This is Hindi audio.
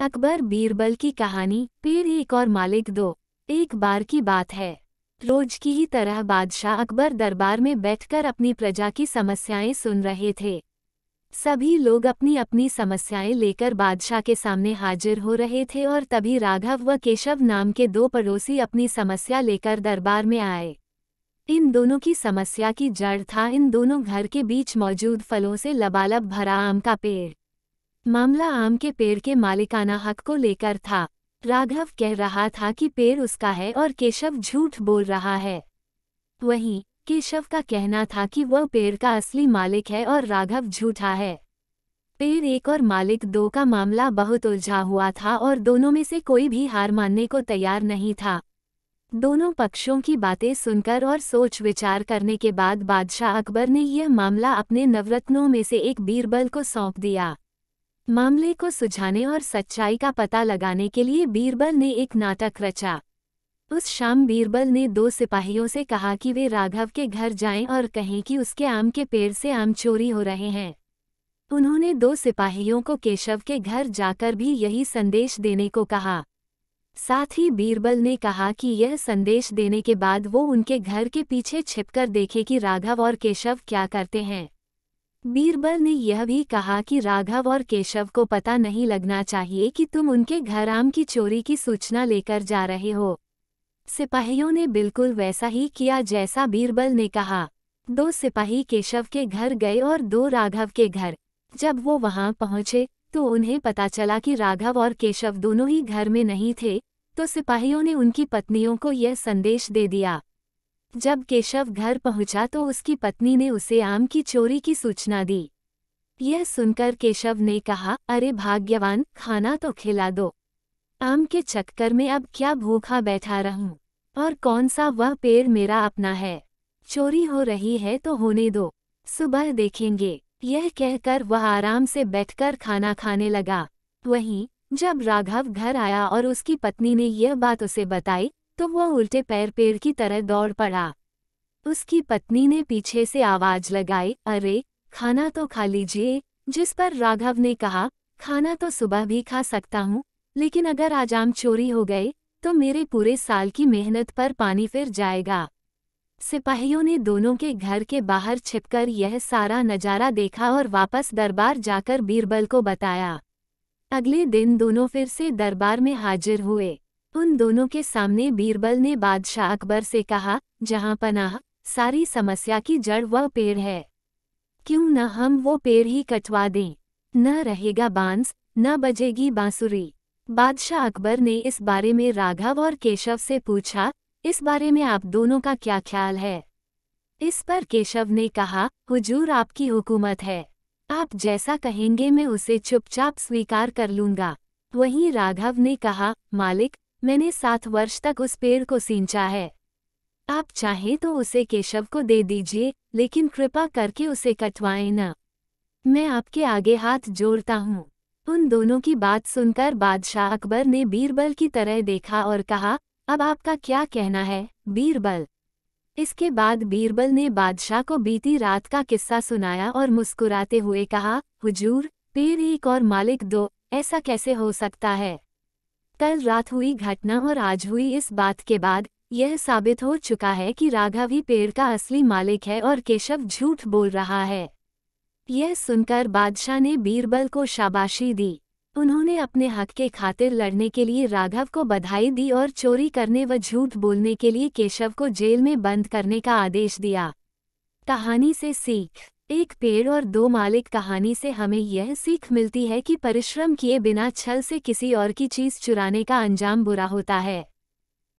अकबर बीरबल की कहानी पेड़ एक और मालिक दो एक बार की बात है रोज की ही तरह बादशाह अकबर दरबार में बैठकर अपनी प्रजा की समस्याएं सुन रहे थे सभी लोग अपनी अपनी समस्याएं लेकर बादशाह के सामने हाजिर हो रहे थे और तभी राघव व केशव नाम के दो पड़ोसी अपनी समस्या लेकर दरबार में आए इन दोनों की समस्या की जड़ था इन दोनों घर के बीच मौजूद फलों से लबालब भरा आम का पेड़ मामला आम के पेड़ के मालिकाना हक को लेकर था राघव कह रहा था कि पेड़ उसका है और केशव झूठ बोल रहा है वहीं केशव का कहना था कि वह पेड़ का असली मालिक है और राघव झूठा है पेड़ एक और मालिक दो का मामला बहुत उलझा हुआ था और दोनों में से कोई भी हार मानने को तैयार नहीं था दोनों पक्षों की बातें सुनकर और सोच विचार करने के बाद बादशाह अकबर ने यह मामला अपने नवरत्नों में से एक बीरबल को सौंप दिया मामले को सुझाने और सच्चाई का पता लगाने के लिए बीरबल ने एक नाटक रचा उस शाम बीरबल ने दो सिपाहियों से कहा कि वे राघव के घर जाएं और कहें कि उसके आम के पेड़ से आम चोरी हो रहे हैं उन्होंने दो सिपाहियों को केशव के घर जाकर भी यही संदेश देने को कहा साथ ही बीरबल ने कहा कि यह संदेश देने के बाद वो उनके घर के पीछे छिपकर देखे कि राघव और केशव क्या करते हैं बीरबल ने यह भी कहा कि राघव और केशव को पता नहीं लगना चाहिए कि तुम उनके घर आम की चोरी की सूचना लेकर जा रहे हो सिपाहियों ने बिल्कुल वैसा ही किया जैसा बीरबल ने कहा दो सिपाही केशव के घर गए और दो राघव के घर जब वो वहां पहुंचे तो उन्हें पता चला कि राघव और केशव दोनों ही घर में नहीं थे तो सिपाहियों ने उनकी पत्नियों को यह संदेश दे दिया जब केशव घर पहुंचा तो उसकी पत्नी ने उसे आम की चोरी की सूचना दी यह सुनकर केशव ने कहा अरे भाग्यवान खाना तो खिला दो आम के चक्कर में अब क्या भूखा बैठा रहूं और कौन सा वह पेड़ मेरा अपना है चोरी हो रही है तो होने दो सुबह देखेंगे यह कहकर वह आराम से बैठकर खाना खाने लगा वहीं जब राघव घर आया और उसकी पत्नी ने यह बात उसे बताई तो वह उल्टे पैर पेड़ की तरह दौड़ पड़ा उसकी पत्नी ने पीछे से आवाज लगाई अरे खाना तो खा लीजिए जिस पर राघव ने कहा खाना तो सुबह भी खा सकता हूँ लेकिन अगर आज आम चोरी हो गए तो मेरे पूरे साल की मेहनत पर पानी फिर जाएगा सिपाहियों ने दोनों के घर के बाहर छिपकर यह सारा नज़ारा देखा और वापस दरबार जाकर बीरबल को बताया अगले दिन दोनों फिर से दरबार में हाजिर हुए उन दोनों के सामने बीरबल ने बादशाह अकबर से कहा जहाँ पनाह सारी समस्या की जड़ वह पेड़ है क्यों न हम वो पेड़ ही कटवा दें न रहेगा बांस न बजेगी बांसुरी बादशाह अकबर ने इस बारे में राघव और केशव से पूछा इस बारे में आप दोनों का क्या ख्याल है इस पर केशव ने कहा हुजूर आपकी हुकूमत है आप जैसा कहेंगे मैं उसे चुपचाप स्वीकार कर लूंगा वहीं राघव ने कहा मालिक मैंने सात वर्ष तक उस पेड़ को सींचा है आप चाहें तो उसे केशव को दे दीजिए लेकिन कृपा करके उसे कटवाएं न मैं आपके आगे हाथ जोड़ता हूँ उन दोनों की बात सुनकर बादशाह अकबर ने बीरबल की तरह देखा और कहा अब आपका क्या कहना है बीरबल इसके बाद बीरबल ने बादशाह को बीती रात का किस्सा सुनाया और मुस्कुराते हुए कहा हुजूर पेड़ एक और मालिक दो ऐसा कैसे हो सकता है कल रात हुई घटना और आज हुई इस बात के बाद यह साबित हो चुका है कि राघव ही पेड़ का असली मालिक है और केशव झूठ बोल रहा है यह सुनकर बादशाह ने बीरबल को शाबाशी दी उन्होंने अपने हक के खातिर लड़ने के लिए राघव को बधाई दी और चोरी करने व झूठ बोलने के लिए केशव को जेल में बंद करने का आदेश दिया कहानी से सीख एक पेड़ और दो मालिक कहानी से हमें यह सीख मिलती है कि परिश्रम किए बिना छल से किसी और की चीज चुराने का अंजाम बुरा होता है